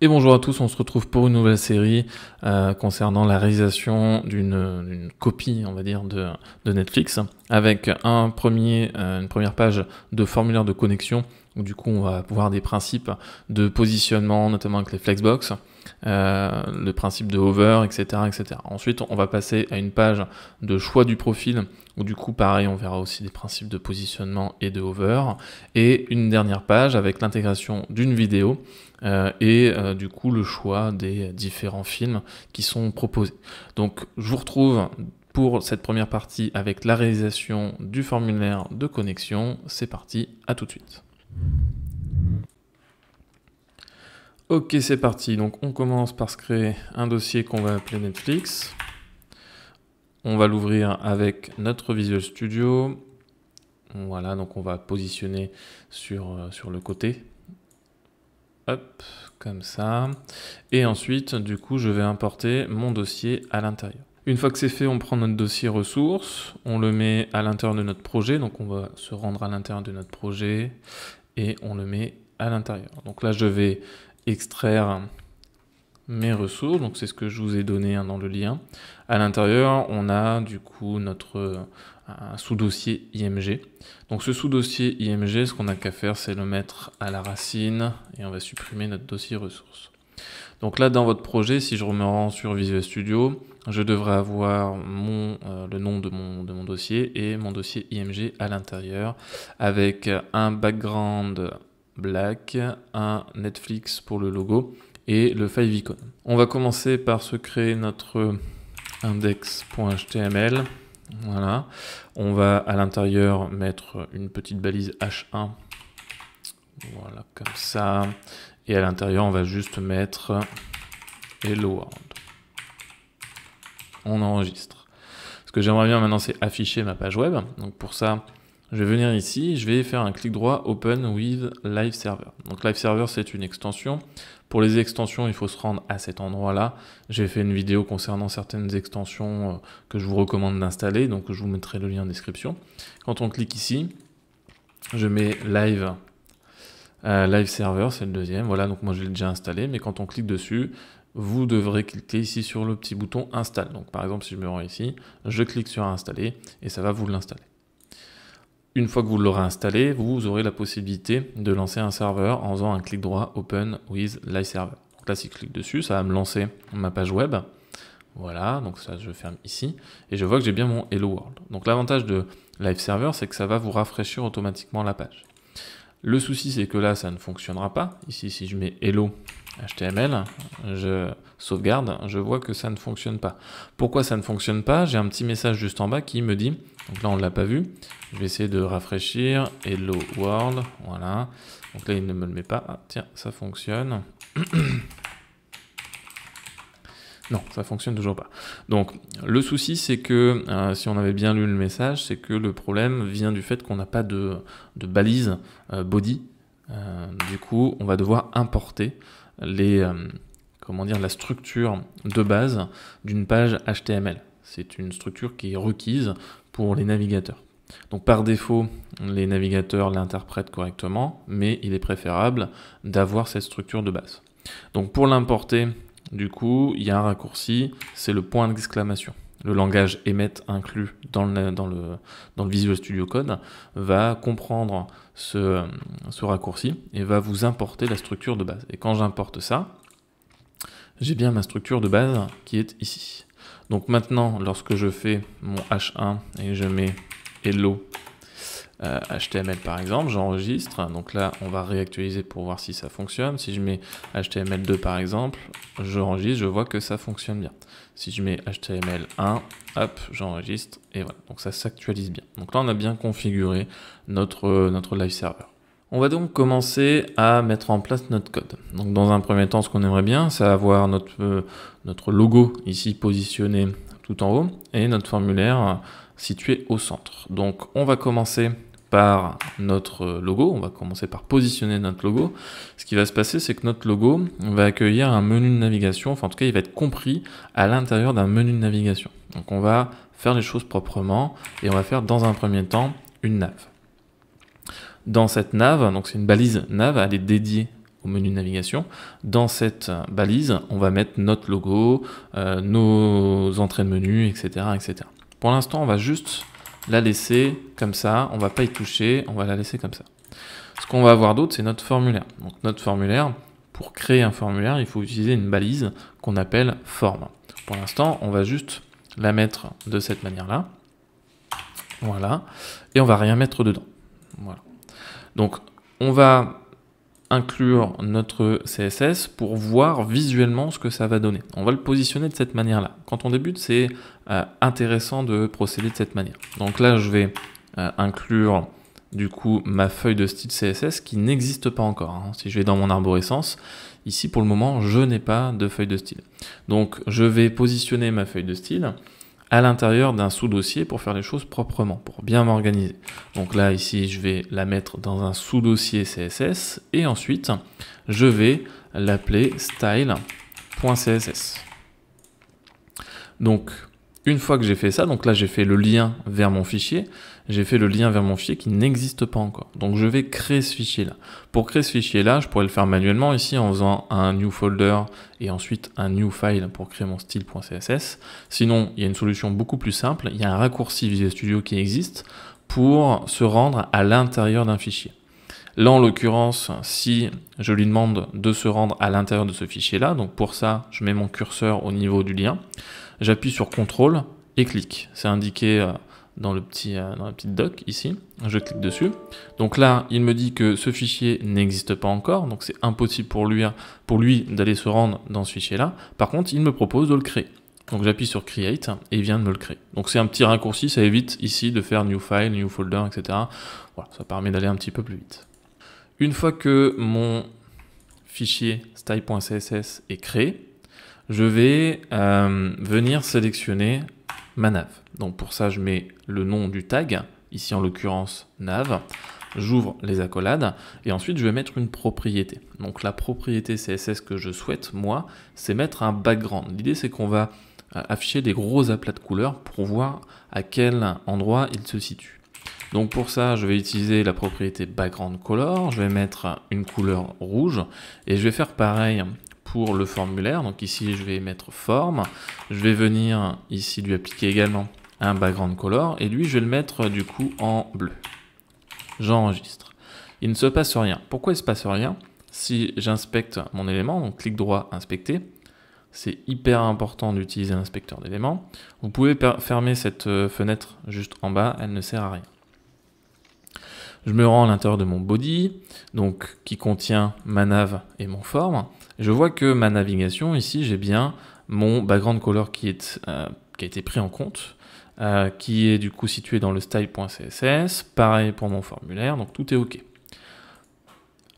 Et bonjour à tous, on se retrouve pour une nouvelle série euh, concernant la réalisation d'une copie, on va dire, de, de Netflix, avec un premier, euh, une première page de formulaire de connexion, où du coup on va voir des principes de positionnement, notamment avec les flexbox, euh, le principe de hover, etc., etc. Ensuite, on va passer à une page de choix du profil, où du coup, pareil, on verra aussi des principes de positionnement et de hover, et une dernière page avec l'intégration d'une vidéo, euh, et euh, du coup le choix des différents films qui sont proposés. Donc je vous retrouve pour cette première partie avec la réalisation du formulaire de connexion. C'est parti, à tout de suite. Ok, c'est parti. Donc on commence par se créer un dossier qu'on va appeler Netflix. On va l'ouvrir avec notre Visual Studio. Voilà, donc on va positionner sur euh, le côté Hop, comme ça. Et ensuite, du coup, je vais importer mon dossier à l'intérieur. Une fois que c'est fait, on prend notre dossier ressources, on le met à l'intérieur de notre projet, donc on va se rendre à l'intérieur de notre projet et on le met à l'intérieur. Donc là, je vais extraire mes ressources, donc c'est ce que je vous ai donné hein, dans le lien. À l'intérieur, on a du coup notre un sous-dossier IMG. Donc ce sous-dossier IMG, ce qu'on a qu'à faire, c'est le mettre à la racine et on va supprimer notre dossier ressources. Donc là, dans votre projet, si je me rends sur Visual Studio, je devrais avoir euh, le nom de mon, de mon dossier et mon dossier IMG à l'intérieur avec un background black, un Netflix pour le logo et le file icon. On va commencer par se créer notre index.html. Voilà. On va à l'intérieur mettre une petite balise H1. Voilà, comme ça. Et à l'intérieur, on va juste mettre Hello World. On enregistre. Ce que j'aimerais bien maintenant, c'est afficher ma page web. Donc pour ça, je vais venir ici, je vais faire un clic droit Open with Live Server. Donc Live Server, c'est une extension. Pour les extensions, il faut se rendre à cet endroit-là. J'ai fait une vidéo concernant certaines extensions euh, que je vous recommande d'installer, donc je vous mettrai le lien en description. Quand on clique ici, je mets Live euh, Live Server, c'est le deuxième. Voilà, donc moi je l'ai déjà installé, mais quand on clique dessus, vous devrez cliquer ici sur le petit bouton Install. Donc par exemple, si je me rends ici, je clique sur Installer et ça va vous l'installer. Une fois que vous l'aurez installé, vous aurez la possibilité de lancer un serveur en faisant un clic droit Open with Live Server. Donc là, si je clique dessus, ça va me lancer ma page web. Voilà, donc ça je ferme ici et je vois que j'ai bien mon Hello World. Donc l'avantage de Live Server, c'est que ça va vous rafraîchir automatiquement la page. Le souci, c'est que là, ça ne fonctionnera pas. Ici, si je mets Hello, HTML, je sauvegarde, je vois que ça ne fonctionne pas. Pourquoi ça ne fonctionne pas J'ai un petit message juste en bas qui me dit, donc là on ne l'a pas vu, je vais essayer de rafraîchir, hello world, voilà, donc là il ne me le met pas, ah, tiens, ça fonctionne. Non, ça fonctionne toujours pas. Donc le souci c'est que euh, si on avait bien lu le message, c'est que le problème vient du fait qu'on n'a pas de, balise euh, body. Euh, du coup, on va devoir importer les, euh, comment dire, la structure de base d'une page HTML. C'est une structure qui est requise pour les navigateurs. Donc par défaut, les navigateurs l'interprètent correctement, mais il est préférable d'avoir cette structure de base. Donc pour l'importer, du coup, il y a un raccourci, c'est le point d'exclamation le langage Emmet inclus dans le, dans, le, dans le Visual Studio Code, va comprendre ce, ce raccourci et va vous importer la structure de base. Et quand j'importe ça, j'ai bien ma structure de base qui est ici. Donc maintenant, lorsque je fais mon H1 et je mets hello HTML euh, par exemple, j'enregistre, donc là on va réactualiser pour voir si ça fonctionne, si je mets HTML2 par exemple, j'enregistre, je vois que ça fonctionne bien. Si je mets HTML1, hop, j'enregistre, et voilà, donc ça s'actualise bien. Donc là on a bien configuré notre, euh, notre live server. On va donc commencer à mettre en place notre code. Donc dans un premier temps, ce qu'on aimerait bien, c'est avoir notre, euh, notre logo ici positionné tout en haut et notre formulaire situé au centre. Donc on va commencer par notre logo. On va commencer par positionner notre logo. Ce qui va se passer, c'est que notre logo va accueillir un menu de navigation. Enfin, en tout cas, il va être compris à l'intérieur d'un menu de navigation. Donc, on va faire les choses proprement et on va faire dans un premier temps une nav. Dans cette nav, donc c'est une balise nav, elle est dédiée au menu de navigation. Dans cette balise, on va mettre notre logo, euh, nos entrées de menu, etc. etc. Pour l'instant, on va juste la laisser comme ça, on va pas y toucher, on va la laisser comme ça. Ce qu'on va avoir d'autre, c'est notre formulaire. Donc notre formulaire, pour créer un formulaire, il faut utiliser une balise qu'on appelle forme. Pour l'instant, on va juste la mettre de cette manière-là. Voilà. Et on va rien mettre dedans. Voilà. Donc on va inclure notre CSS pour voir visuellement ce que ça va donner. On va le positionner de cette manière-là. Quand on débute, c'est euh, intéressant de procéder de cette manière. Donc là, je vais euh, inclure du coup ma feuille de style CSS qui n'existe pas encore. Hein. Si je vais dans mon arborescence, ici pour le moment, je n'ai pas de feuille de style. Donc je vais positionner ma feuille de style à l'intérieur d'un sous-dossier pour faire les choses proprement, pour bien m'organiser. Donc là, ici, je vais la mettre dans un sous-dossier CSS et ensuite, je vais l'appeler style.css. Donc, une fois que j'ai fait ça, donc là j'ai fait le lien vers mon fichier, j'ai fait le lien vers mon fichier qui n'existe pas encore. Donc je vais créer ce fichier-là. Pour créer ce fichier-là, je pourrais le faire manuellement ici en faisant un new folder et ensuite un new file pour créer mon style.css. Sinon, il y a une solution beaucoup plus simple, il y a un raccourci Visual Studio qui existe pour se rendre à l'intérieur d'un fichier. Là, en l'occurrence, si je lui demande de se rendre à l'intérieur de ce fichier-là, donc pour ça, je mets mon curseur au niveau du lien, j'appuie sur CTRL et clique. C'est indiqué euh, dans, le petit, euh, dans la petite doc ici. Je clique dessus. Donc là, il me dit que ce fichier n'existe pas encore, donc c'est impossible pour lui, pour lui d'aller se rendre dans ce fichier-là. Par contre, il me propose de le créer. Donc j'appuie sur Create et il vient de me le créer. Donc c'est un petit raccourci, ça évite ici de faire New File, New Folder, etc. Voilà, ça permet d'aller un petit peu plus vite. Une fois que mon fichier style.css est créé, je vais euh, venir sélectionner ma nav. Donc pour ça, je mets le nom du tag, ici en l'occurrence nav. J'ouvre les accolades et ensuite je vais mettre une propriété. Donc la propriété CSS que je souhaite, moi, c'est mettre un background. L'idée c'est qu'on va euh, afficher des gros aplats de couleurs pour voir à quel endroit il se situe. Donc pour ça, je vais utiliser la propriété background color, je vais mettre une couleur rouge et je vais faire pareil pour le formulaire. Donc ici, je vais mettre forme, je vais venir ici lui appliquer également un background color et lui, je vais le mettre du coup en bleu. J'enregistre. Il ne se passe rien. Pourquoi il ne se passe rien Si j'inspecte mon élément, donc clic droit, inspecter, c'est hyper important d'utiliser l'inspecteur d'éléments. Vous pouvez fermer cette euh, fenêtre juste en bas, elle ne sert à rien. Je me rends à l'intérieur de mon body, donc qui contient ma nav et mon form. Je vois que ma navigation, ici, j'ai bien mon background color qui, euh, a été pris en compte, euh, qui est du coup situé dans le style.css. Pareil pour mon formulaire, donc tout est OK.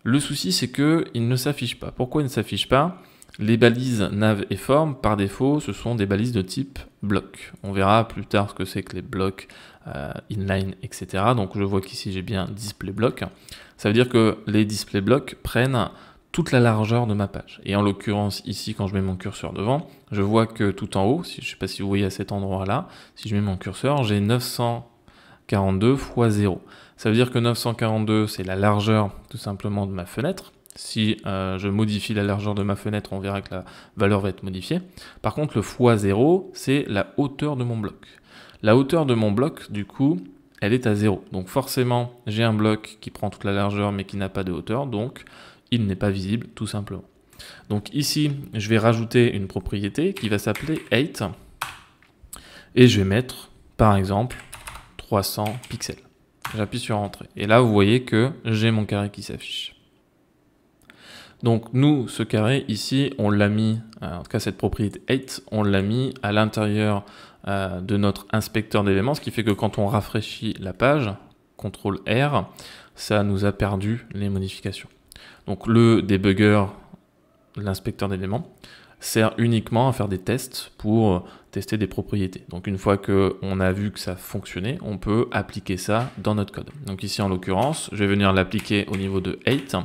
Le souci, c'est qu'il ne s'affiche pas. Pourquoi il ne s'affiche pas Les balises nav et form, par défaut, ce sont des balises de type bloc. On verra plus tard ce que c'est que les blocs euh, inline, etc. Donc je vois qu'ici j'ai bien display block. Ça veut dire que les display blocks prennent toute la largeur de ma page. Et en l'occurrence, ici, quand je mets mon curseur devant, je vois que tout en haut, je ne sais pas si vous voyez à cet endroit-là, si je mets mon curseur, j'ai 942 x 0. Ça veut dire que 942, c'est la largeur tout simplement de ma fenêtre. Si euh, je modifie la largeur de ma fenêtre, on verra que la valeur va être modifiée. Par contre, le x0, c'est la hauteur de mon bloc. La hauteur de mon bloc, du coup, elle est à 0. Donc forcément, j'ai un bloc qui prend toute la largeur mais qui n'a pas de hauteur, donc il n'est pas visible tout simplement. Donc ici, je vais rajouter une propriété qui va s'appeler 8 et je vais mettre par exemple 300 pixels. J'appuie sur entrée et là vous voyez que j'ai mon carré qui s'affiche. Donc nous, ce carré ici, on l'a mis, euh, en tout cas cette propriété 8, on l'a mis à l'intérieur euh, de notre inspecteur d'éléments, ce qui fait que quand on rafraîchit la page, CTRL R, ça nous a perdu les modifications. Donc le debugger, l'inspecteur d'éléments, sert uniquement à faire des tests pour tester des propriétés. Donc une fois qu'on a vu que ça fonctionnait, on peut appliquer ça dans notre code. Donc ici en l'occurrence, je vais venir l'appliquer au niveau de 8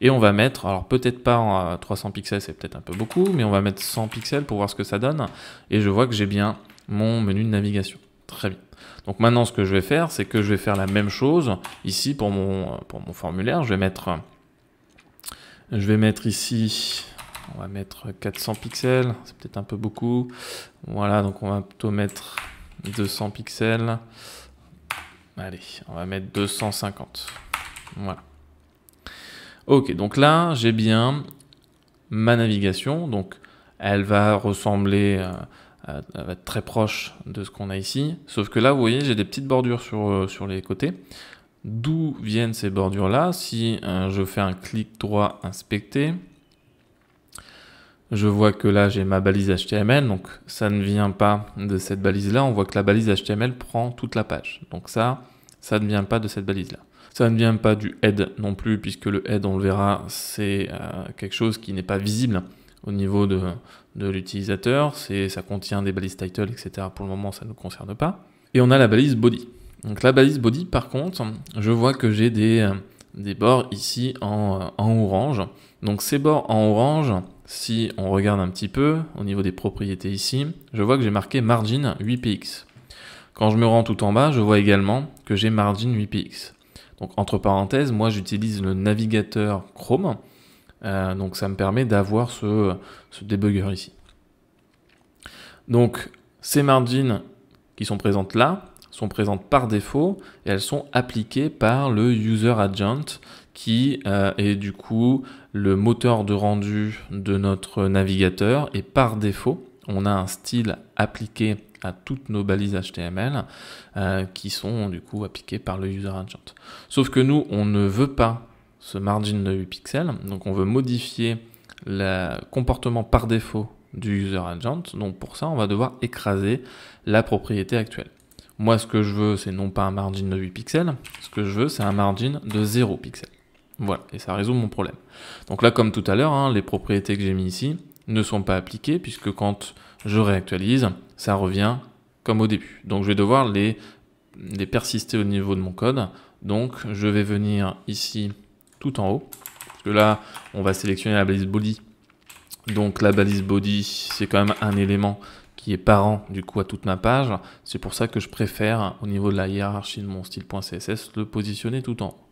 et on va mettre, alors peut-être pas 300 euh, pixels, c'est peut-être un peu beaucoup, mais on va mettre 100 pixels pour voir ce que ça donne et je vois que j'ai bien mon menu de navigation. Très bien. Donc maintenant, ce que je vais faire, c'est que je vais faire la même chose ici pour mon, pour mon formulaire. Je vais mettre, je vais mettre ici, on va mettre 400 pixels, c'est peut-être un peu beaucoup. Voilà, donc on va plutôt mettre 200 pixels. Allez, on va mettre 250. Voilà. Ok, donc là, j'ai bien ma navigation. Donc, elle va ressembler... Euh, va être très proche de ce qu'on a ici. Sauf que là, vous voyez, j'ai des petites bordures sur, euh, les côtés. D'où viennent ces bordures-là Si euh, je fais un clic droit inspecter, je vois que là, j'ai ma balise HTML. Donc, ça ne vient pas de cette balise-là. On voit que la balise HTML prend toute la page. Donc ça, ça ne vient pas de cette balise-là. Ça ne vient pas du head non plus, puisque le head, on le verra, c'est euh, quelque chose qui n'est pas visible au niveau de, l'utilisateur. Ça contient des balises title, etc. Pour le moment, ça ne nous concerne pas. Et on a la balise body. Donc la balise body, par contre, je vois que j'ai des, euh, bords ici en, euh, en orange. Donc ces bords en orange, si on regarde un petit peu au niveau des propriétés ici, je vois que j'ai marqué margin 8px. Quand je me rends tout en bas, je vois également que j'ai margin 8px. Donc entre parenthèses, moi j'utilise le navigateur Chrome euh, donc ça me permet d'avoir ce, ce debugger ici. Donc ces margins qui sont présentes là sont présentes par défaut et elles sont appliquées par le user agent qui euh, est du coup le moteur de rendu de notre navigateur et par défaut on a un style appliqué à toutes nos balises HTML euh, qui sont du coup appliquées par le user agent. Sauf que nous on ne veut pas ce margin de 8 pixels. Donc on veut modifier le comportement par défaut du user agent. Donc pour ça, on va devoir écraser la propriété actuelle. Moi, ce que je veux, c'est non pas un margin de 8 pixels, ce que je veux, c'est un margin de 0 pixels. Voilà, et ça résout mon problème. Donc là, comme tout à l'heure, hein, les propriétés que j'ai mis ici ne sont pas appliquées, puisque quand je réactualise, ça revient comme au début. Donc je vais devoir les, les persister au niveau de mon code. Donc je vais venir ici tout en haut. Parce que là, on va sélectionner la balise body. Donc la balise body, c'est quand même un élément qui est parent du coup à toute ma page. C'est pour ça que je préfère, au niveau de la hiérarchie de mon style.css, le positionner tout en haut.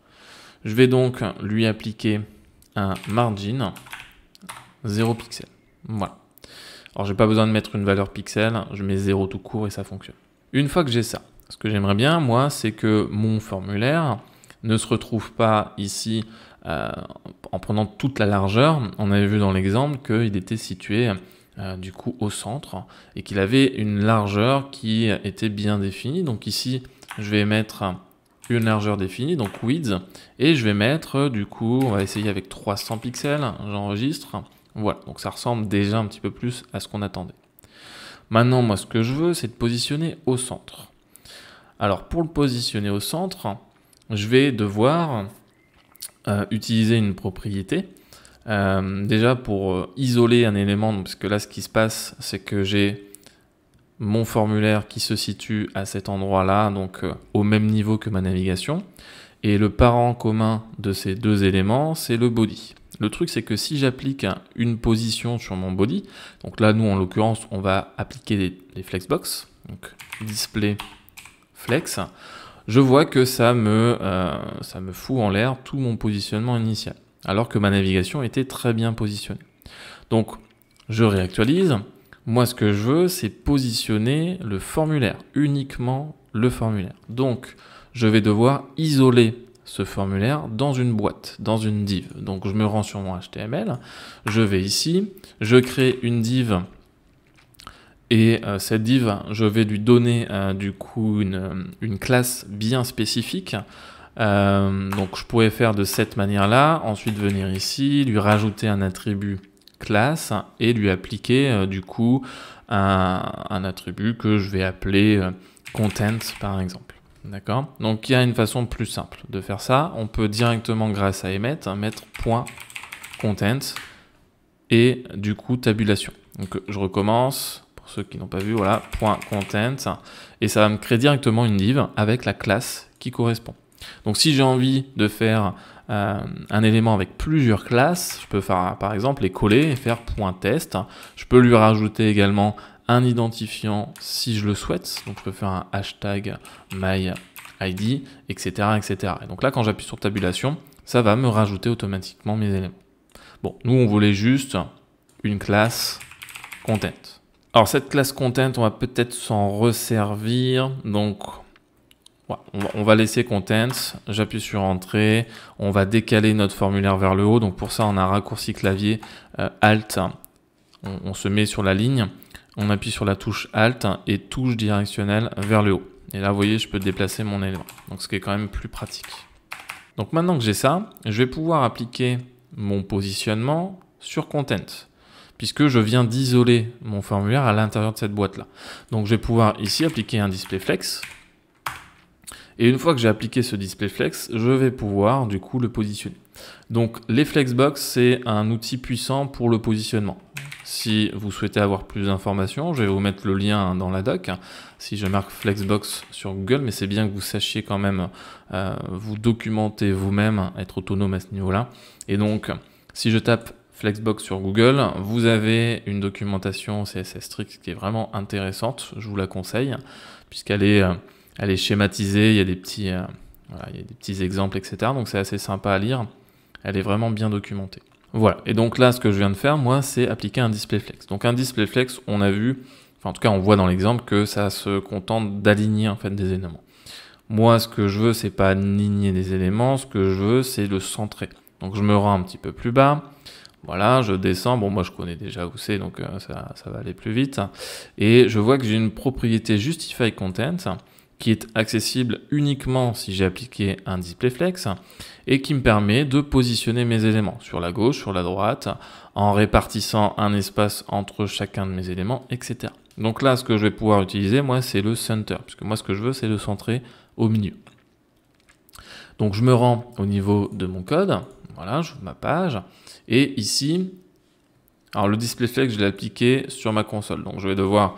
Je vais donc lui appliquer un margin 0 pixel. Voilà. Alors j'ai pas besoin de mettre une valeur pixel, je mets 0 tout court et ça fonctionne. Une fois que j'ai ça, ce que j'aimerais bien moi, c'est que mon formulaire, ne se retrouve pas ici euh, en prenant toute la largeur. On avait vu dans l'exemple qu'il était situé euh, du coup au centre et qu'il avait une largeur qui était bien définie. Donc ici, je vais mettre une largeur définie, donc width, et je vais mettre du coup, on va essayer avec 300 pixels, j'enregistre. Voilà, donc ça ressemble déjà un petit peu plus à ce qu'on attendait. Maintenant, moi, ce que je veux, c'est de positionner au centre. Alors, pour le positionner au centre, je vais devoir euh, utiliser une propriété. Euh, déjà pour euh, isoler un élément, parce que là ce qui se passe c'est que j'ai mon formulaire qui se situe à cet endroit là, donc au même niveau que ma navigation, et le parent commun de ces deux éléments c'est le body. Le truc c'est que si j'applique une position sur mon body, donc là nous en l'occurrence on va appliquer des les flexbox, donc display flex, je vois que ça me, euh, ça me fout en l'air tout mon positionnement initial, alors que ma navigation était très bien positionnée. Donc, je réactualise. Moi, ce que je veux, c'est positionner le formulaire, uniquement le formulaire. Donc, je vais devoir isoler ce formulaire dans une boîte, dans une div. Donc je me rends sur mon HTML, je vais ici, je crée une div et euh, cette div, je vais lui donner euh, du coup une, classe bien spécifique. Euh, donc je pourrais faire de cette manière-là, ensuite venir ici, lui rajouter un attribut classe et lui appliquer du coup un, attribut que je vais appeler content par exemple. D'accord Donc il y a une façon plus simple de faire ça. On peut directement grâce à Emmet mettre point .content et du coup tabulation. Donc je recommence ceux qui n'ont pas vu, voilà, point .content, et ça va me créer directement une div avec la classe qui correspond. Donc si j'ai envie de faire euh, un élément avec plusieurs classes, je peux faire par exemple les coller et faire point .test. Je peux lui rajouter également un identifiant si je le souhaite, donc je peux faire un hashtag myID, etc. etc. Et donc là, quand j'appuie sur tabulation, ça va me rajouter automatiquement mes éléments. Bon, nous, on voulait juste une classe content. Alors cette classe content, on va peut-être s'en resservir. Donc on va laisser content, j'appuie sur entrée, on va décaler notre formulaire vers le haut. Donc pour ça, on a raccourci clavier euh, alt. On, on, se met sur la ligne, on appuie sur la touche alt et touche directionnelle vers le haut. Et là, vous voyez, je peux déplacer mon élément. Donc ce qui est quand même plus pratique. Donc maintenant que j'ai ça, je vais pouvoir appliquer mon positionnement sur content puisque je viens d'isoler mon formulaire à l'intérieur de cette boîte-là. Donc je vais pouvoir ici appliquer un display flex. Et une fois que j'ai appliqué ce display flex, je vais pouvoir du coup le positionner. Donc les flexbox, c'est un outil puissant pour le positionnement. Si vous souhaitez avoir plus d'informations, je vais vous mettre le lien dans la doc. Si je marque Flexbox sur Google, mais c'est bien que vous sachiez quand même euh, vous documenter vous-même, être autonome à ce niveau-là. Et donc, si je tape Flexbox sur Google, vous avez une documentation CSS strict qui est vraiment intéressante, je vous la conseille, puisqu'elle est, euh, elle est schématisée, il y, a des petits, euh, des petits exemples, etc. Donc c'est assez sympa à lire, elle est vraiment bien documentée. Voilà, et donc là, ce que je viens de faire, moi, c'est appliquer un display flex. Donc un display flex, on a vu, enfin en tout cas, on voit dans l'exemple que ça se contente d'aligner en fait des éléments. Moi, ce que je veux, c'est pas aligner des éléments, ce que je veux, c'est le centrer. Donc je me rends un petit peu plus bas, voilà, je descends. Bon, moi, je connais déjà où c'est, donc euh, ça, ça, va aller plus vite. Et je vois que j'ai une propriété Justify Content qui est accessible uniquement si j'ai appliqué un display flex et qui me permet de positionner mes éléments sur la gauche, sur la droite, en répartissant un espace entre chacun de mes éléments, etc. Donc là, ce que je vais pouvoir utiliser, moi, c'est le center, puisque moi, ce que je veux, c'est le centrer au milieu. Donc je me rends au niveau de mon code, voilà, j'ouvre ma page. Et ici, alors le display flex, je l'ai appliqué sur ma console. Donc je vais devoir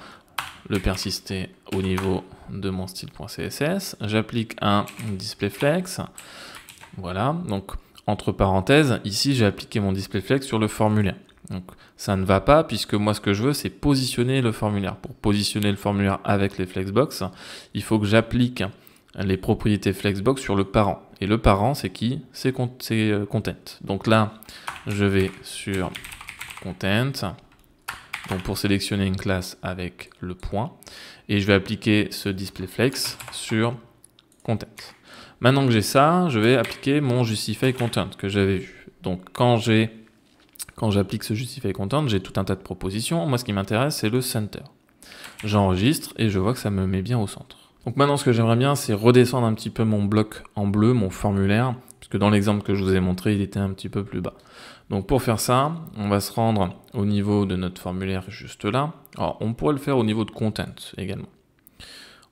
le persister au niveau de mon style.css. J'applique un display flex. Voilà, donc entre parenthèses, ici j'ai appliqué mon display flex sur le formulaire. Donc ça ne va pas puisque moi ce que je veux c'est positionner le formulaire. Pour positionner le formulaire avec les flexbox, il faut que j'applique les propriétés Flexbox sur le parent. Et le parent, c'est qui C'est euh, Content. Donc là, je vais sur Content. Donc pour sélectionner une classe avec le point. Et je vais appliquer ce display flex sur content. Maintenant que j'ai ça, je vais appliquer mon justify content que j'avais vu. Donc quand j'ai quand j'applique ce justify content, j'ai tout un tas de propositions. Moi, ce qui m'intéresse, c'est le center. J'enregistre et je vois que ça me met bien au centre. Donc maintenant, ce que j'aimerais bien, c'est redescendre un petit peu mon bloc en bleu, mon formulaire, que dans l'exemple que je vous ai montré, il était un petit peu plus bas. Donc pour faire ça, on va se rendre au niveau de notre formulaire juste là. Alors, on pourrait le faire au niveau de content également.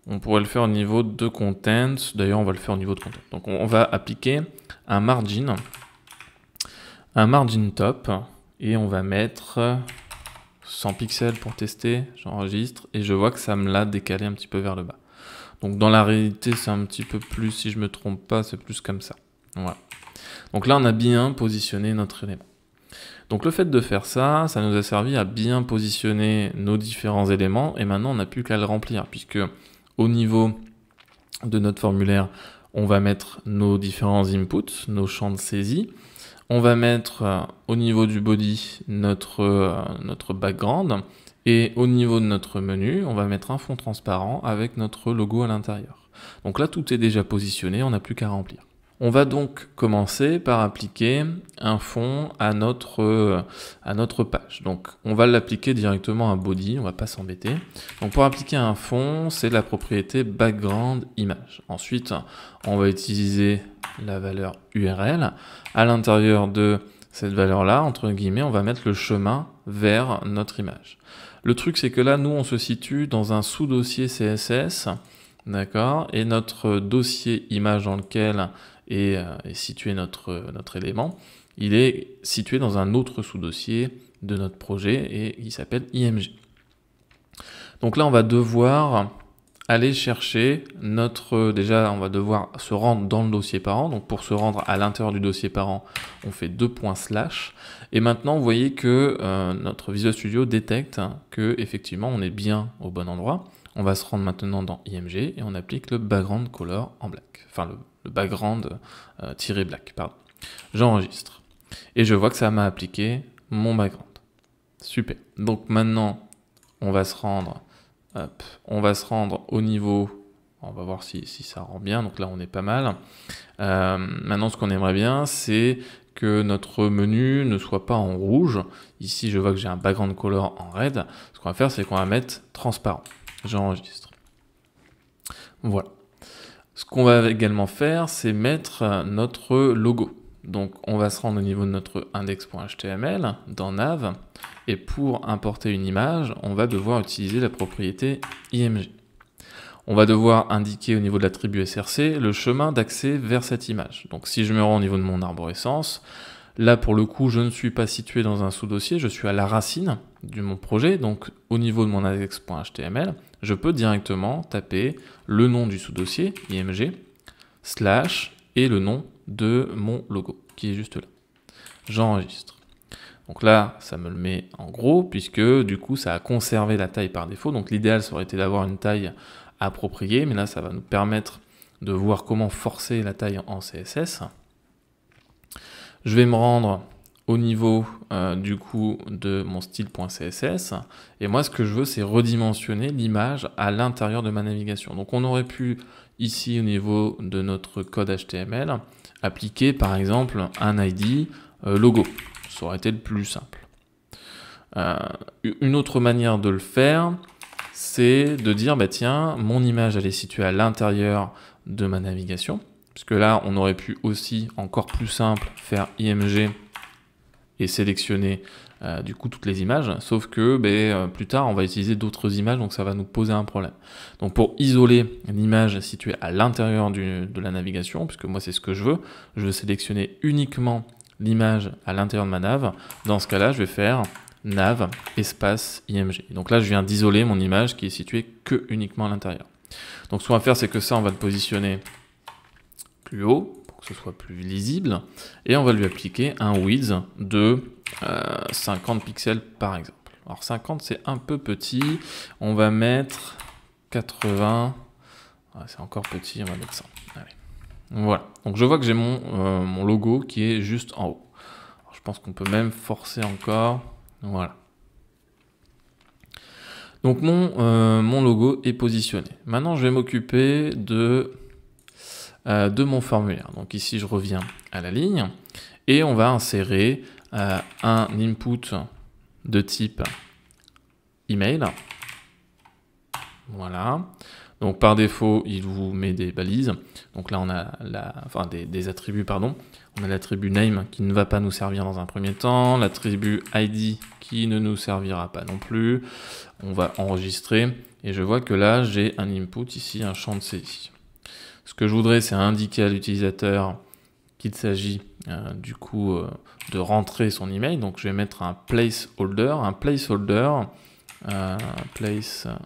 On pourrait le faire au niveau de content. D'ailleurs, on va le faire au niveau de content. Donc on va appliquer un margin, un margin top, et on va mettre 100 pixels pour tester. J'enregistre et je vois que ça me l'a décalé un petit peu vers le bas. Donc dans la réalité, c'est un petit peu plus, si je me trompe pas, c'est plus comme ça. Voilà. Donc là, on a bien positionné notre élément. Donc le fait de faire ça, ça nous a servi à bien positionner nos différents éléments et maintenant on n'a plus qu'à le remplir puisque au niveau de notre formulaire, on va mettre nos différents inputs, nos champs de saisie. On va mettre euh, au niveau du body notre, euh, notre background. Et au niveau de notre menu, on va mettre un fond transparent avec notre logo à l'intérieur. Donc là, tout est déjà positionné, on n'a plus qu'à remplir. On va donc commencer par appliquer un fond à notre, à notre page. Donc on va l'appliquer directement à body, on ne va pas s'embêter. Donc pour appliquer un fond, c'est la propriété background image. Ensuite, on va utiliser la valeur URL. À l'intérieur de cette valeur-là, entre guillemets, on va mettre le chemin vers notre image. Le truc, c'est que là, nous, on se situe dans un sous-dossier CSS, d'accord Et notre dossier image dans lequel est, euh, situé notre, euh, notre élément, il est situé dans un autre sous-dossier de notre projet et il s'appelle IMG. Donc là, on va devoir aller chercher notre... Euh, déjà, on va devoir se rendre dans le dossier parent. Donc, pour se rendre à l'intérieur du dossier parent, on fait deux points slash. Et maintenant, vous voyez que euh, notre Visual Studio détecte que effectivement on est bien au bon endroit. On va se rendre maintenant dans IMG et on applique le background color en black. Enfin, le, background euh, tiré black, pardon. J'enregistre. Et je vois que ça m'a appliqué mon background. Super. Donc maintenant, on va se rendre on va se rendre au niveau on va voir si, ça rend bien, donc là on est pas mal. Euh, maintenant ce qu'on aimerait bien c'est que notre menu ne soit pas en rouge. Ici je vois que j'ai un background color en red. Ce qu'on va faire c'est qu'on va mettre transparent. J'enregistre. Voilà. Ce qu'on va également faire c'est mettre notre logo. Donc on va se rendre au niveau de notre index.html dans nav et pour importer une image, on va devoir utiliser la propriété img. On va devoir indiquer au niveau de l'attribut src le chemin d'accès vers cette image. Donc si je me rends au niveau de mon arborescence, Là, pour le coup, je ne suis pas situé dans un sous-dossier, je suis à la racine de mon projet. Donc, au niveau de mon index.html, je peux directement taper le nom du sous-dossier, img, slash, et le nom de mon logo qui est juste là. J'enregistre. Donc là, ça me le met en gros puisque du coup, ça a conservé la taille par défaut. Donc l'idéal, ça aurait été d'avoir une taille appropriée, mais là, ça va nous permettre de voir comment forcer la taille en CSS. Je vais me rendre au niveau euh, du coup de mon style.css. Et moi, ce que je veux, c'est redimensionner l'image à l'intérieur de ma navigation. Donc, on aurait pu ici au niveau de notre code HTML appliquer par exemple un ID euh, logo. Ça aurait été le plus simple. Euh, une autre manière de le faire, c'est de dire bah tiens, mon image elle est située à l'intérieur de ma navigation. Puisque là, on aurait pu aussi, encore plus simple, faire IMG et sélectionner euh, du coup toutes les images, sauf que ben, euh, plus tard on va utiliser d'autres images, donc ça va nous poser un problème. Donc pour isoler l'image située à l'intérieur de la navigation, puisque moi c'est ce que je veux, je veux sélectionner uniquement l'image à l'intérieur de ma nav. Dans ce cas-là, je vais faire nav espace img. Donc là, je viens d'isoler mon image qui est située que uniquement à l'intérieur. Donc ce qu'on va faire, c'est que ça, on va le positionner plus haut soit plus lisible. Et on va lui appliquer un width de 50 euh, pixels par exemple. Alors 50 c'est un peu petit, on va mettre 80, ah, c'est encore petit, on va mettre 100. Voilà, donc je vois que j'ai mon, euh, mon logo qui est juste en haut. je pense qu'on peut même forcer encore, voilà. Donc mon, euh, mon logo est positionné. Maintenant je vais m'occuper de euh, de mon formulaire. Donc ici, je reviens à la ligne et on va insérer euh, un input de type email. Voilà. Donc par défaut, il vous met des balises. Donc là, on a la, enfin, des, des attributs, pardon. On a l'attribut name qui ne va pas nous servir dans un premier temps, l'attribut ID qui ne nous servira pas non plus. On va enregistrer et je vois que là, j'ai un input ici, un champ de saisie. Ce que je voudrais, c'est indiquer à l'utilisateur qu'il s'agit euh, du coup euh, de rentrer son email. Donc je vais mettre un placeholder, un placeholder, euh, placeholder.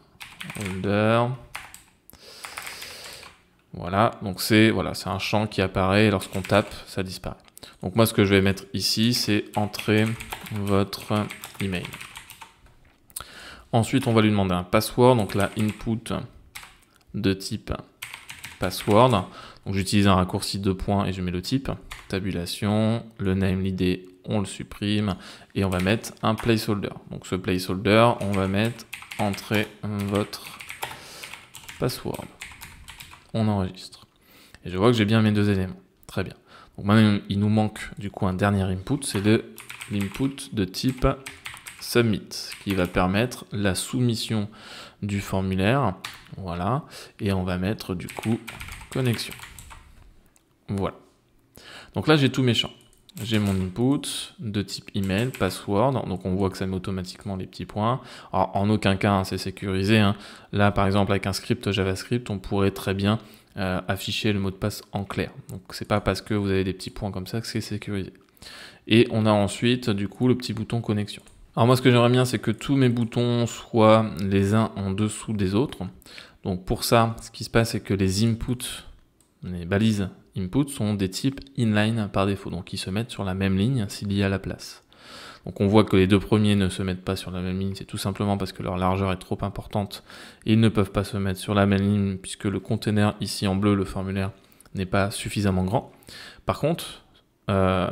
Voilà, donc c'est voilà, c'est un champ qui apparaît lorsqu'on tape, ça disparaît. Donc moi ce que je vais mettre ici, c'est entrer votre email. Ensuite, on va lui demander un password, donc là input de type password. Donc j'utilise un raccourci de points et je mets le type, tabulation, le name, l'idée, on le supprime et on va mettre un placeholder. Donc ce placeholder, on va mettre entrer votre password. On enregistre. Et je vois que j'ai bien mes deux éléments. Très bien. Donc maintenant, il nous manque du coup un dernier input, c'est l'input de type submit qui va permettre la soumission du formulaire. Voilà. Et on va mettre du coup connexion. Voilà. Donc là, j'ai tous mes champs. J'ai mon input de type email, password, donc on voit que ça met automatiquement les petits points. Alors, en aucun cas, hein, c'est sécurisé. Hein. Là, par exemple, avec un script JavaScript, on pourrait très bien euh, afficher le mot de passe en clair. Donc, c'est pas parce que vous avez des petits points comme ça que c'est sécurisé. Et on a ensuite, du coup, le petit bouton connexion. Alors moi ce que j'aimerais bien c'est que tous mes boutons soient les uns en dessous des autres. Donc pour ça, ce qui se passe c'est que les inputs, les balises inputs sont des types inline par défaut, donc ils se mettent sur la même ligne s'il y a la place. Donc on voit que les deux premiers ne se mettent pas sur la même ligne, c'est tout simplement parce que leur largeur est trop importante et ils ne peuvent pas se mettre sur la même ligne puisque le container ici en bleu, le formulaire, n'est pas suffisamment grand. Par contre, euh,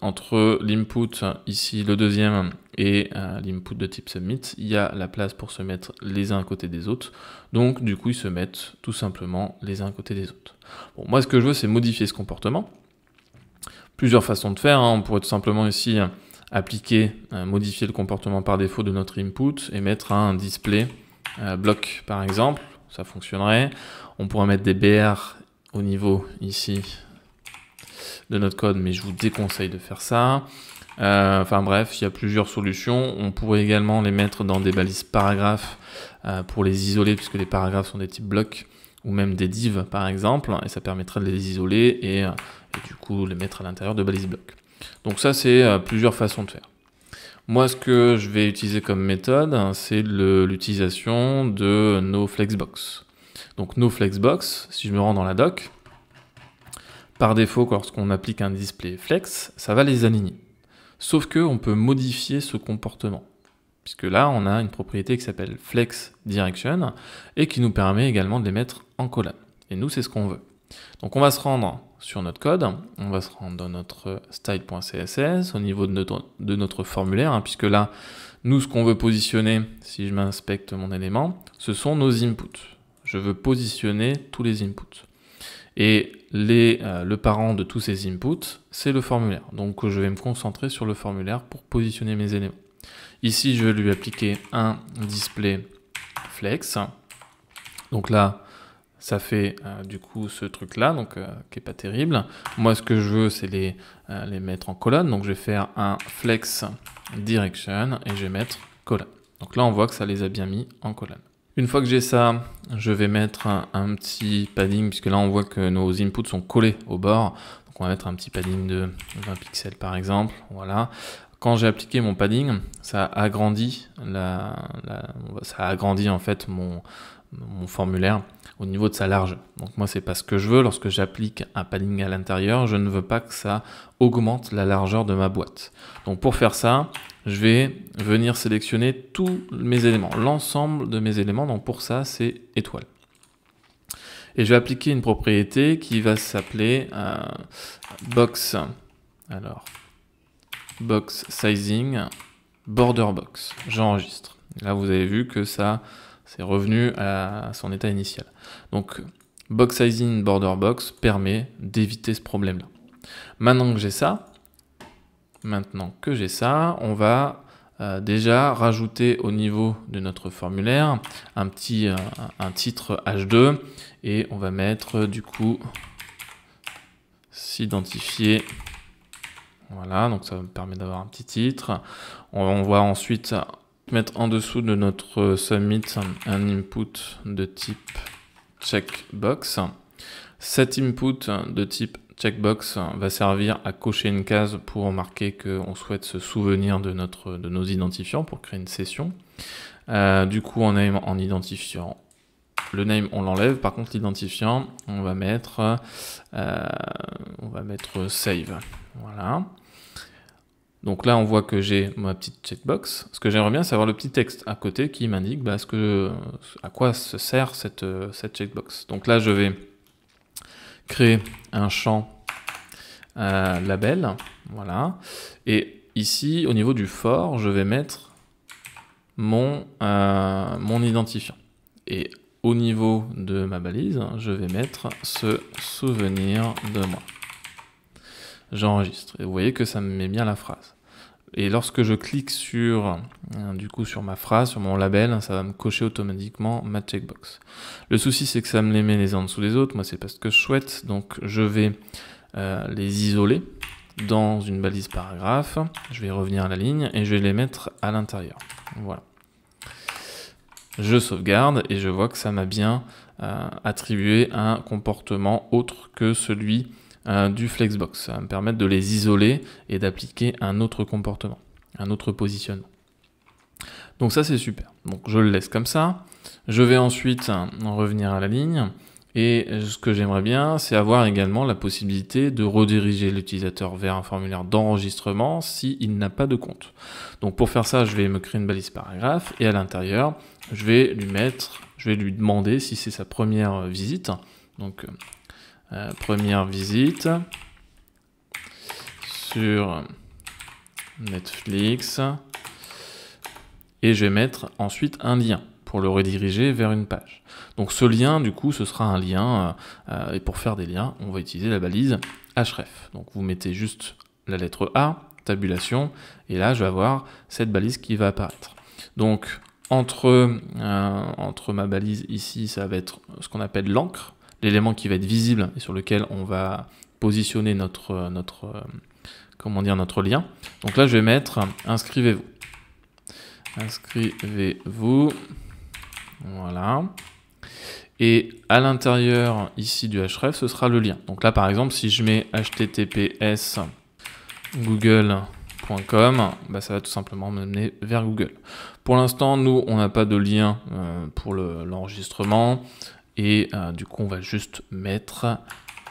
entre l'input, ici le deuxième, et euh, l'input de type submit, il y a la place pour se mettre les uns à côté des autres. Donc du coup, ils se mettent tout simplement les uns à côté des autres. moi ce que je veux, c'est modifier ce comportement. Plusieurs façons de faire, hein. on pourrait tout simplement ici appliquer, euh, modifier le comportement par défaut de notre input et mettre un display bloc par exemple, ça fonctionnerait. On pourrait mettre des BR au niveau ici de notre code, mais je vous déconseille de faire ça. Euh, enfin bref, il y a plusieurs solutions. On pourrait également les mettre dans des balises paragraphes euh, pour les isoler, puisque les paragraphes sont des types blocs ou même des divs par exemple, et ça permettrait de les isoler et, euh, du coup les mettre à l'intérieur de balises blocs. Donc ça, c'est plusieurs façons de faire. Moi, ce que je vais utiliser comme méthode, hein, c'est l'utilisation de nos flexbox. Donc nos flexbox, si je me rends dans la doc, par défaut, lorsqu'on applique un display flex, ça va les aligner. Sauf que on peut modifier ce comportement. Puisque là, on a une propriété qui s'appelle flex direction et qui nous permet également de les mettre en colonne. Et nous, c'est ce qu'on veut. Donc on va se rendre sur notre code, on va se rendre dans notre style.css au niveau de notre, formulaire, hein, puisque là, nous, ce qu'on veut positionner, si je m'inspecte mon élément, ce sont nos inputs. Je veux positionner tous les inputs. Et les, euh, le parent de tous ces inputs, c'est le formulaire. Donc je vais me concentrer sur le formulaire pour positionner mes éléments. Ici, je vais lui appliquer un display flex. Donc là, ça fait euh, du coup ce truc là, donc euh, qui n'est pas terrible. Moi, ce que je veux, c'est les, les mettre en colonne. Donc je vais faire un flex direction et je vais mettre colonne. Donc là, on voit que ça les a bien mis en colonne. Une fois que j'ai ça, je vais mettre un, petit padding, puisque là on voit que nos inputs sont collés au bord. Donc on va mettre un petit padding de 20 pixels par exemple. Voilà. Quand j'ai appliqué mon padding, ça agrandit la, ça en fait mon, mon formulaire au niveau de sa large. Donc moi c'est pas ce que je veux. Lorsque j'applique un padding à l'intérieur, je ne veux pas que ça augmente la largeur de ma boîte. Donc pour faire ça, je vais venir sélectionner tous mes éléments, l'ensemble de mes éléments. Donc pour ça, c'est étoile. Et je vais appliquer une propriété qui va s'appeler euh, box. Alors, box sizing, border box. J'enregistre. Là, vous avez vu que ça, c'est revenu à son état initial. Donc, box sizing, border box permet d'éviter ce problème-là. Maintenant que j'ai ça, Maintenant que j'ai ça, on va euh, déjà rajouter au niveau de notre formulaire un petit euh, un titre H2 et on va mettre euh, du coup s'identifier. Voilà, donc ça me permet d'avoir un petit titre. On, va ensuite mettre en dessous de notre summit un input de type checkbox. Cet input de type checkbox va servir à cocher une case pour marquer qu'on souhaite se souvenir de, notre, de nos identifiants pour créer une session. Euh, du coup, on en identifiant le name, on l'enlève. Par contre, l'identifiant, on va mettre euh, on va mettre save. Voilà. Donc là, on voit que j'ai ma petite checkbox. Ce que j'aimerais bien, c'est avoir le petit texte à côté qui m'indique bah, à quoi se sert cette, cette checkbox. Donc là, je vais créer un champ euh, label. Voilà. Et ici, au niveau du fort, je vais mettre mon, euh, mon identifiant. Et au niveau de ma balise, je vais mettre ce souvenir de moi. J'enregistre. Et vous voyez que ça me met bien la phrase. Et lorsque je clique sur, euh, du coup, sur ma phrase, sur mon label, ça va me cocher automatiquement ma checkbox. Le souci, c'est que ça me les met les uns en dessous des autres. Moi, c'est pas ce que je souhaite. Donc, je vais euh, les isoler dans une balise paragraphe. Je vais revenir à la ligne et je vais les mettre à l'intérieur. Voilà. Je sauvegarde et je vois que ça m'a bien euh, attribué un comportement autre que celui euh, du Flexbox. Ça va me permettre de les isoler et d'appliquer un autre comportement, un autre positionnement. Donc ça c'est super. Donc je le laisse comme ça. Je vais ensuite hein, revenir à la ligne. Et ce que j'aimerais bien, c'est avoir également la possibilité de rediriger l'utilisateur vers un formulaire d'enregistrement s'il n'a pas de compte. Donc pour faire ça, je vais me créer une balise paragraphe et à l'intérieur, je vais lui mettre, je vais lui demander si c'est sa première visite. Donc euh, euh, première visite sur Netflix et je vais mettre ensuite un lien pour le rediriger vers une page. Donc ce lien, du coup, ce sera un lien, euh, euh, et pour faire des liens, on va utiliser la balise href. Donc vous mettez juste la lettre A, tabulation, et là je vais avoir cette balise qui va apparaître. Donc entre, entre ma balise ici, ça va être ce qu'on appelle l'encre, l'élément qui va être visible et sur lequel on va positionner notre, notre, comment dire, notre lien. Donc là, je vais mettre inscrivez-vous. Inscrivez-vous. Voilà. Et à l'intérieur ici du href, ce sera le lien. Donc là, par exemple, si je mets https google.com, bah, ça va tout simplement me mener vers Google. Pour l'instant, nous, on n'a pas de lien euh, pour l'enregistrement. Et euh, du coup, on va juste mettre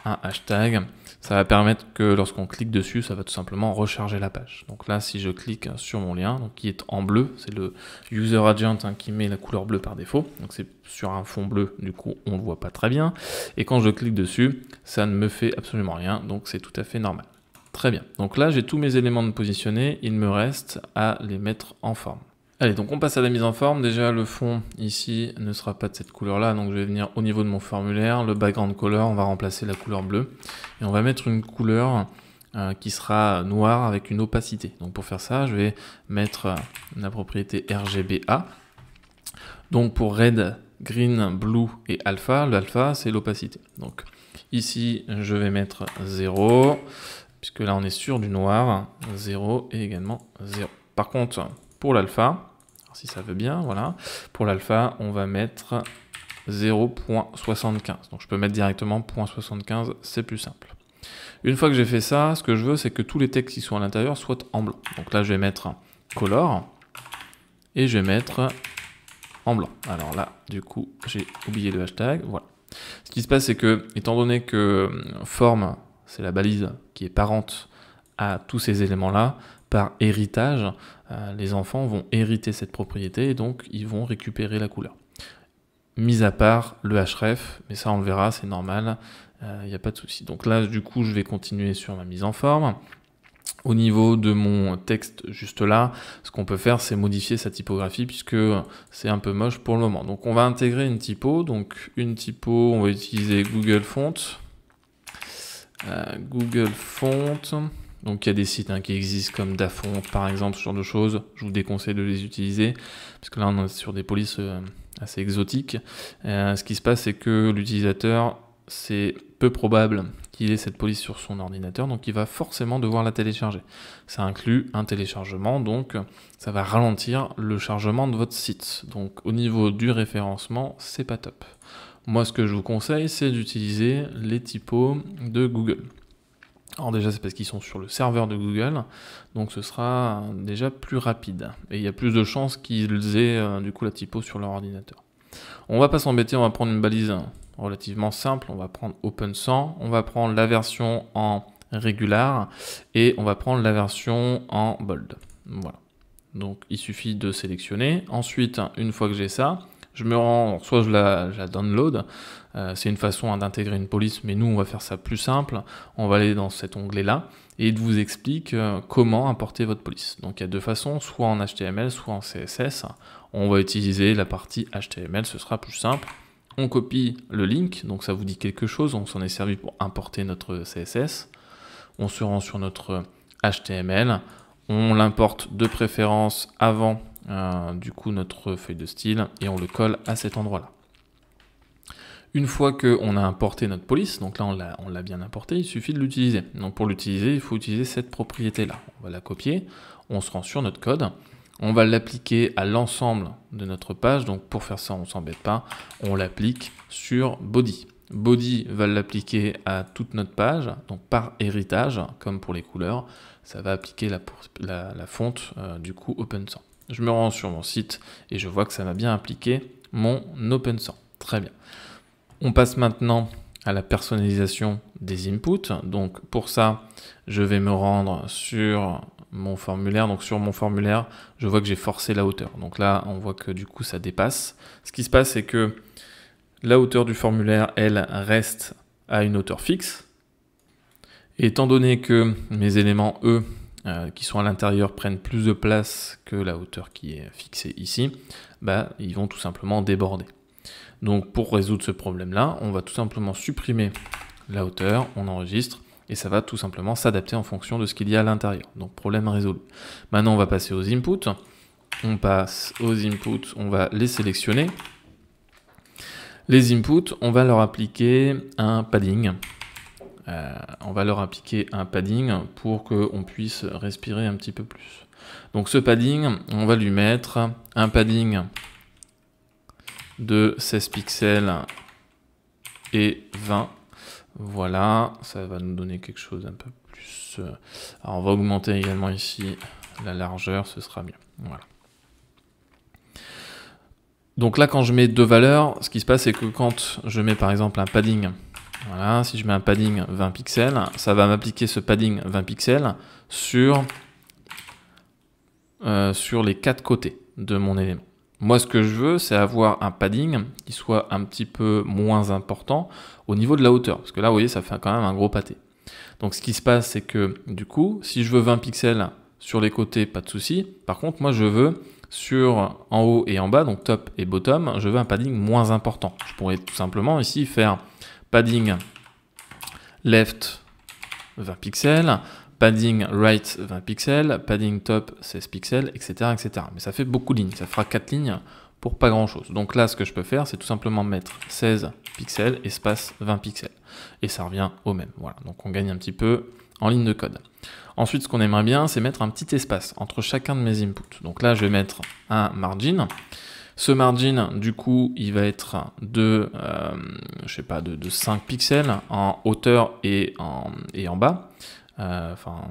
un hashtag. Ça va permettre que lorsqu'on clique dessus, ça va tout simplement recharger la page. Donc là, si je clique euh, sur mon lien, qui est en bleu, c'est le user agent hein, qui met la couleur bleue par défaut. Donc c'est sur un fond bleu, du coup, on le voit pas très bien. Et quand je clique dessus, ça ne me fait absolument rien. Donc c'est tout à fait normal. Très bien. Donc là, j'ai tous mes éléments de positionner. Il me reste à les mettre en forme. Allez, donc on passe à la mise en forme. Déjà, le fond ici ne sera pas de cette couleur-là, donc je vais venir au niveau de mon formulaire. Le background color, on va remplacer la couleur bleue. Et on va mettre une couleur euh, qui sera noire avec une opacité. Donc pour faire ça, je vais mettre euh, la propriété RGBA. Donc pour red, green, blue et alpha, l'alpha c'est l'opacité. Donc ici, je vais mettre 0, puisque là on est sûr du noir, 0 et également 0. Par contre, pour l'alpha, si ça veut bien, voilà. Pour l'alpha, on va mettre 0.75. Donc je peux mettre directement .75 c'est plus simple. Une fois que j'ai fait ça, ce que je veux, c'est que tous les textes qui sont à l'intérieur soient en blanc. Donc là, je vais mettre color et je vais mettre en blanc. Alors là, du coup, j'ai oublié le hashtag. Voilà. Ce qui se passe, c'est que, étant donné que euh, forme c'est la balise qui est parente à tous ces éléments-là, par héritage, euh, les enfants vont hériter cette propriété et donc ils vont récupérer la couleur. Mis à part le href, mais ça on le verra, c'est normal, il euh, n'y a pas de souci. Donc là, du coup, je vais continuer sur ma mise en forme. Au niveau de mon texte juste là, ce qu'on peut faire, c'est modifier sa typographie puisque c'est un peu moche pour le moment. Donc on va intégrer une typo. Donc une typo, on va utiliser Google Font. Euh, Google Font. Donc il y a des sites hein, qui existent comme Dafont par exemple, ce genre de choses. Je vous déconseille de les utiliser parce que là on est sur des polices euh, assez exotiques. Euh, ce qui se passe c'est que l'utilisateur, c'est peu probable qu'il ait cette police sur son ordinateur, donc il va forcément devoir la télécharger. Ça inclut un téléchargement, donc ça va ralentir le chargement de votre site. Donc au niveau du référencement, c'est pas top. Moi ce que je vous conseille, c'est d'utiliser les typos de Google. Alors déjà c'est parce qu'ils sont sur le serveur de Google, donc ce sera déjà plus rapide. Et il y a plus de chances qu'ils aient euh, du coup la typo sur leur ordinateur. On va pas s'embêter, on va prendre une balise relativement simple, on va prendre Open 100, on va prendre la version en régular et on va prendre la version en bold. Voilà. Donc il suffit de sélectionner. Ensuite, une fois que j'ai ça, je me rends, soit je la, je la download, euh, c'est une façon hein, d'intégrer une police, mais nous, on va faire ça plus simple. On va aller dans cet onglet-là et il vous explique euh, comment importer votre police. Donc il y a deux façons, soit en HTML, soit en CSS. On va utiliser la partie HTML, ce sera plus simple. On copie le link, donc ça vous dit quelque chose, on s'en est servi pour importer notre CSS. On se rend sur notre HTML, on l'importe de préférence avant euh, du coup notre feuille de style et on le colle à cet endroit-là. Une fois qu'on a importé notre police, donc là on l'a bien importé, il suffit de l'utiliser. Donc pour l'utiliser, il faut utiliser cette propriété-là. On va la copier, on se rend sur notre code, on va l'appliquer à l'ensemble de notre page. Donc pour faire ça, on ne s'embête pas, on l'applique sur body. Body va l'appliquer à toute notre page, donc par héritage, comme pour les couleurs, ça va appliquer la, fonte euh, du coup Open sans, Je me rends sur mon site et je vois que ça m'a bien appliqué mon Open sans, Très bien. On passe maintenant à la personnalisation des inputs. Donc pour ça, je vais me rendre sur mon formulaire. Donc sur mon formulaire, je vois que j'ai forcé la hauteur. Donc là, on voit que du coup, ça dépasse. Ce qui se passe, c'est que la hauteur du formulaire, elle, reste à une hauteur fixe. étant donné que mes éléments eux, euh, qui sont à l'intérieur prennent plus de place que la hauteur qui est fixée ici, bah, ils vont tout simplement déborder. Donc pour résoudre ce problème-là, on va tout simplement supprimer la hauteur, on enregistre, et ça va tout simplement s'adapter en fonction de ce qu'il y a à l'intérieur. Donc problème résolu. Maintenant, on va passer aux inputs. On passe aux inputs, on va les sélectionner. Les inputs, on va leur appliquer un padding. Euh, on va leur appliquer un padding pour qu'on puisse respirer un petit peu plus. Donc ce padding, on va lui mettre un padding de 16 pixels et 20. Voilà, ça va nous donner quelque chose un peu plus... Euh, alors on va augmenter également ici la largeur, ce sera bien Voilà. Donc là, quand je mets deux valeurs, ce qui se passe, c'est que quand je mets par exemple un padding, voilà, si je mets un padding 20 pixels, ça va m'appliquer ce padding 20 pixels sur, euh, sur les quatre côtés de mon élément. Moi, ce que je veux, c'est avoir un padding qui soit un petit peu moins important au niveau de la hauteur. Parce que là, vous voyez, ça fait quand même un gros pâté. Donc, ce qui se passe, c'est que du coup, si je veux 20 pixels sur les côtés, pas de souci. Par contre, moi, je veux sur en haut et en bas, donc top et bottom, je veux un padding moins important. Je pourrais tout simplement ici faire padding left 20 pixels, padding right 20 pixels, padding top 16 pixels, etc., etc. Mais ça fait beaucoup de lignes, ça fera 4 lignes pour pas grand chose. Donc là, ce que je peux faire, c'est tout simplement mettre 16 pixels, espace 20 pixels. Et ça revient au même. Voilà, donc on gagne un petit peu en ligne de code. Ensuite, ce qu'on aimerait bien, c'est mettre un petit espace entre chacun de mes inputs. Donc là, je vais mettre un margin. Ce margin, du coup, il va être de, euh, je sais pas, de, 5 pixels en hauteur et et en bas. Euh, enfin,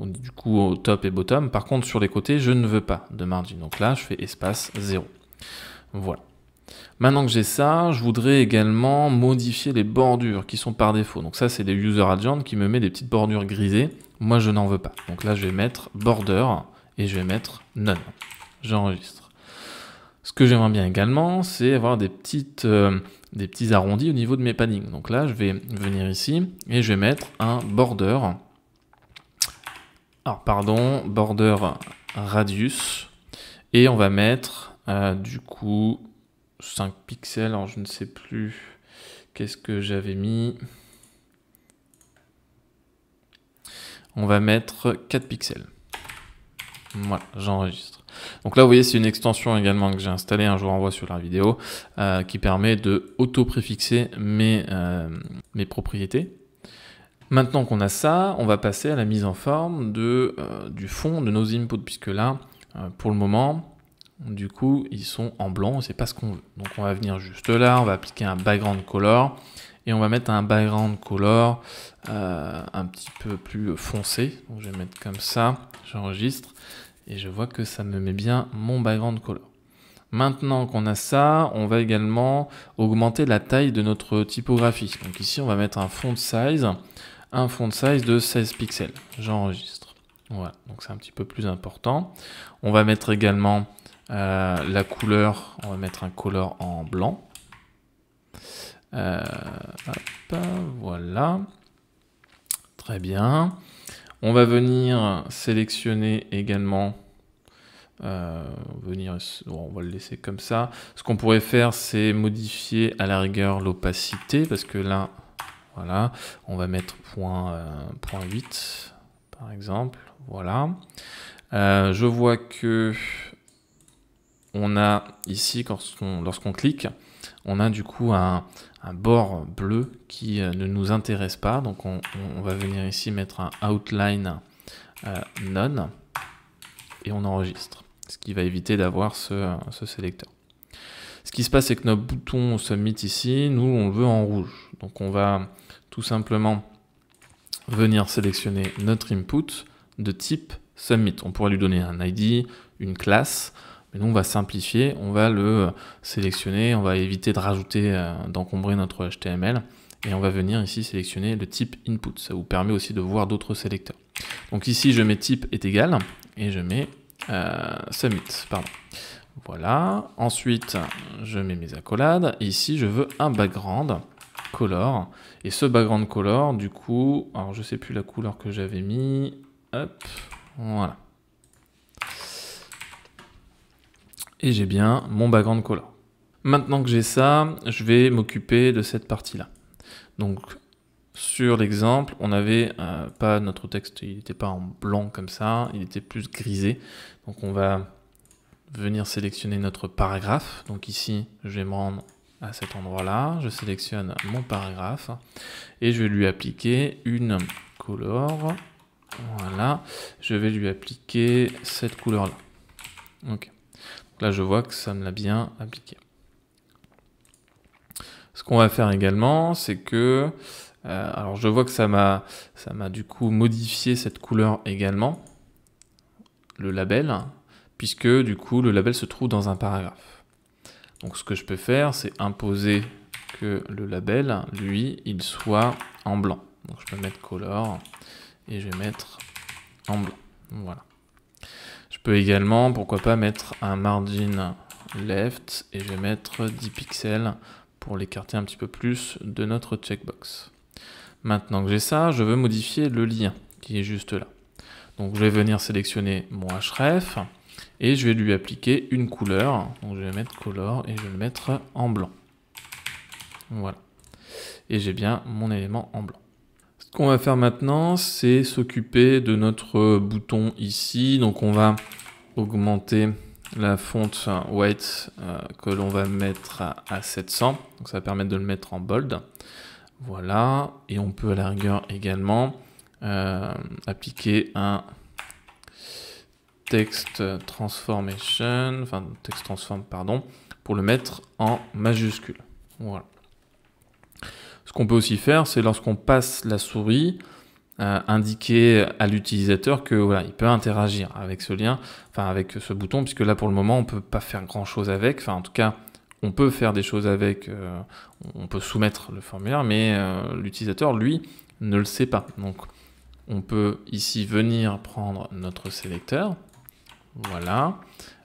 du coup au top et bottom. Par contre, sur les côtés, je ne veux pas de margin. Donc là, je fais espace 0. Voilà. Maintenant que j'ai ça, je voudrais également modifier les bordures qui sont par défaut. Donc ça, c'est des user agents qui me met des petites bordures grisées. Moi, je n'en veux pas. Donc là, je vais mettre border et je vais mettre none. J'enregistre. Ce que j'aimerais bien également, c'est avoir des, petites, euh, des petits arrondis au niveau de mes paddings. Donc là, je vais venir ici et je vais mettre un border alors, pardon, border radius. Et on va mettre, euh, du coup, 5 pixels. Alors, je ne sais plus qu'est-ce que j'avais mis. On va mettre 4 pixels. Voilà, j'enregistre. Donc là, vous voyez, c'est une extension également que j'ai installée, un hein, jour je vous renvoie sur la vidéo, euh, qui permet de auto-préfixer mes euh, propriétés. Maintenant qu'on a ça, on va passer à la mise en forme euh, du fond de nos inputs, puisque là, euh, pour le moment, du coup, ils sont en blanc, c'est pas ce qu'on veut. Donc on va venir juste là, on va appliquer un background color, et on va mettre un background color euh, un petit peu plus foncé. je vais mettre comme ça, j'enregistre, et je vois que ça me met bien mon background color. Maintenant qu'on a ça, on va également augmenter la taille de notre typographie. Donc ici, on va mettre un font size un font size de 16 pixels. J'enregistre. Voilà, donc c'est un petit peu plus important. On va mettre également euh, la couleur, on va mettre un color en blanc. Euh, voilà. Très bien. On va venir sélectionner également euh, venir, on va le laisser comme ça. Ce qu'on pourrait faire, c'est modifier à la rigueur l'opacité, parce que là, voilà, on va mettre point, euh, point 8 par exemple. Voilà. Euh, je vois que on a ici, lorsqu'on clique, on a du coup un, un bord bleu qui euh, ne nous intéresse pas. Donc on, va venir ici mettre un outline non none et on enregistre. Ce qui va éviter d'avoir ce, sélecteur. Ce qui se passe, c'est que notre bouton Submit ici, nous, on le veut en rouge. Donc on va tout simplement venir sélectionner notre input de type submit. On pourrait lui donner un ID, une classe, mais nous on va simplifier, on va le sélectionner, on va éviter de rajouter, euh, d'encombrer notre HTML, et on va venir ici sélectionner le type input. Ça vous permet aussi de voir d'autres sélecteurs. Donc ici je mets type est égal, et je mets euh, submit, pardon. Voilà, ensuite je mets mes accolades, ici je veux un background, color. Et ce background color, du coup, alors je sais plus la couleur que j'avais mis. Hop, voilà. Et j'ai bien mon background color. Maintenant que j'ai ça, je vais m'occuper de cette partie-là. Donc, sur l'exemple, on n'avait euh, pas notre texte, il n'était pas en blanc comme ça, il était plus grisé. Donc, on va venir sélectionner notre paragraphe. Donc ici, je vais me rendre à cet endroit-là. Je sélectionne mon paragraphe et je vais lui appliquer une couleur. Voilà, je vais lui appliquer cette couleur-là. Ok. Là, je vois que ça me l'a bien appliqué. Ce qu'on va faire également, c'est que... Euh, alors, je vois que ça m'a du coup modifié cette couleur également, le label, puisque du coup, le label se trouve dans un paragraphe. Donc ce que je peux faire, c'est imposer que le label, lui, il soit en blanc. Donc je peux mettre color et je vais mettre en blanc. Voilà. Je peux également, pourquoi pas, mettre un margin left et je vais mettre 10 pixels pour l'écarter un petit peu plus de notre checkbox. Maintenant que j'ai ça, je veux modifier le lien qui est juste là. Donc je vais venir sélectionner mon href, et je vais lui appliquer une couleur. Donc je vais mettre color et je vais le mettre en blanc. Voilà. Et j'ai bien mon élément en blanc. Ce qu'on va faire maintenant, c'est s'occuper de notre bouton ici. Donc on va augmenter la fonte white euh, que l'on va mettre à, 700. Donc ça va permettre de le mettre en bold. Voilà. Et on peut à la rigueur également euh, appliquer un text transformation, enfin text transform, pardon, pour le mettre en majuscule. Voilà. Ce qu'on peut aussi faire, c'est lorsqu'on passe la souris, euh, indiquer à l'utilisateur que voilà, il peut interagir avec ce lien, enfin avec ce bouton, puisque là pour le moment on peut pas faire grand chose avec, enfin en tout cas on peut faire des choses avec, euh, on peut soumettre le formulaire, mais euh, l'utilisateur lui ne le sait pas. Donc on peut ici venir prendre notre sélecteur, voilà.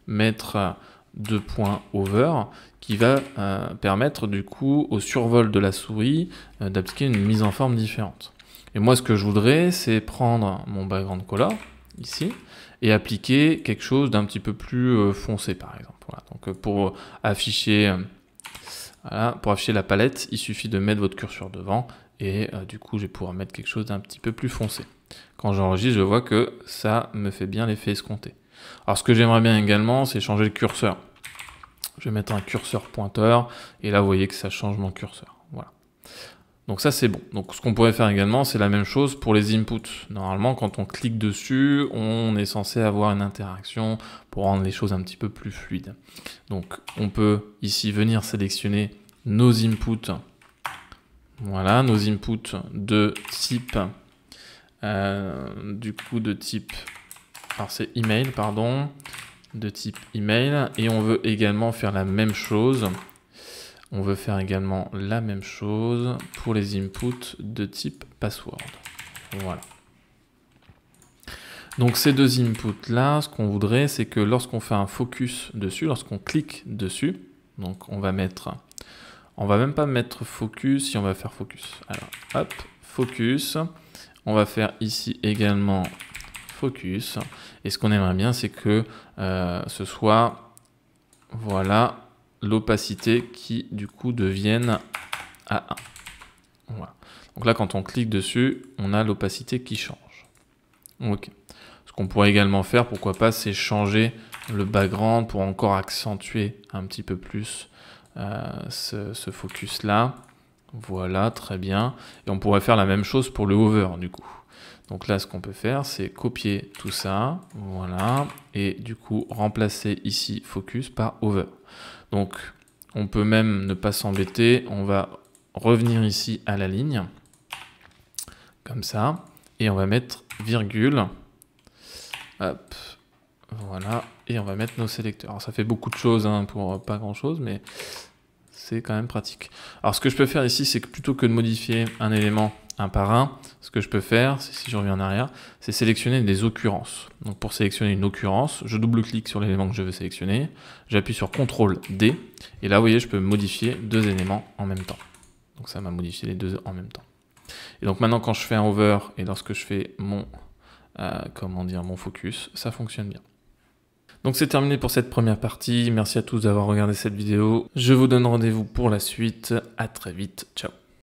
Mettre deux points over qui va euh, permettre du coup au survol de la souris euh, d'appliquer une mise en forme différente. Et moi ce que je voudrais c'est prendre mon background color ici et appliquer quelque chose d'un petit peu plus euh, foncé par exemple. Donc pour afficher pour afficher la palette, il suffit de mettre votre curseur devant et du coup je vais pouvoir mettre quelque chose d'un petit peu plus foncé. Quand j'enregistre, je vois que ça me fait bien l'effet escompté. Alors ce que j'aimerais bien également, c'est changer le curseur. Je vais mettre un curseur pointeur, et là vous voyez que ça change mon curseur. Donc ça c'est bon. Donc ce qu'on pourrait faire également, c'est la même chose pour les inputs. Normalement, quand on clique dessus, on est censé avoir une interaction pour rendre les choses un petit peu plus fluides. Donc on peut ici venir sélectionner nos inputs. Voilà, nos inputs de type, euh, du coup de type alors c'est email, pardon, de type email. Et on veut également faire la même chose. On veut faire également la même chose pour les inputs de type password. Voilà. Donc ces deux inputs là, ce qu'on voudrait, c'est que lorsqu'on fait un focus dessus, lorsqu'on clique dessus, donc on va mettre, on va même pas mettre focus, si on va faire focus. Alors hop, focus. On va faire ici également et ce qu'on aimerait bien, c'est que euh, ce soit, voilà, l'opacité qui du coup devienne à 1. Donc là, quand on clique dessus, on a l'opacité qui change. Ok. Ce qu'on pourrait également faire, pourquoi pas, c'est changer le background pour encore accentuer un petit peu plus euh, ce, ce focus là. Voilà, très bien. Et on pourrait faire la même chose pour le hover du coup. Donc là, ce qu'on peut faire, c'est copier tout ça, voilà, et du coup remplacer ici focus par over. Donc on peut même ne pas s'embêter, on va revenir ici à la ligne, comme ça, et on va mettre virgule, hop, voilà, et on va mettre nos sélecteurs. Alors ça fait beaucoup de choses hein, pour euh, pas grand chose, mais c'est quand même pratique. Alors ce que je peux faire ici, c'est que plutôt que de modifier un élément un par un, ce que je peux faire, si je reviens en arrière, c'est sélectionner des occurrences. Donc pour sélectionner une occurrence, je double-clique sur l'élément que je veux sélectionner, j'appuie sur CTRL D, et là vous voyez je peux modifier deux éléments en même temps. Donc ça m'a modifié les deux en même temps. Et donc maintenant quand je fais un hover et lorsque je fais mon, euh, comment dire, mon focus, ça fonctionne bien. Donc c'est terminé pour cette première partie, merci à tous d'avoir regardé cette vidéo, je vous donne rendez-vous pour la suite, à très vite, ciao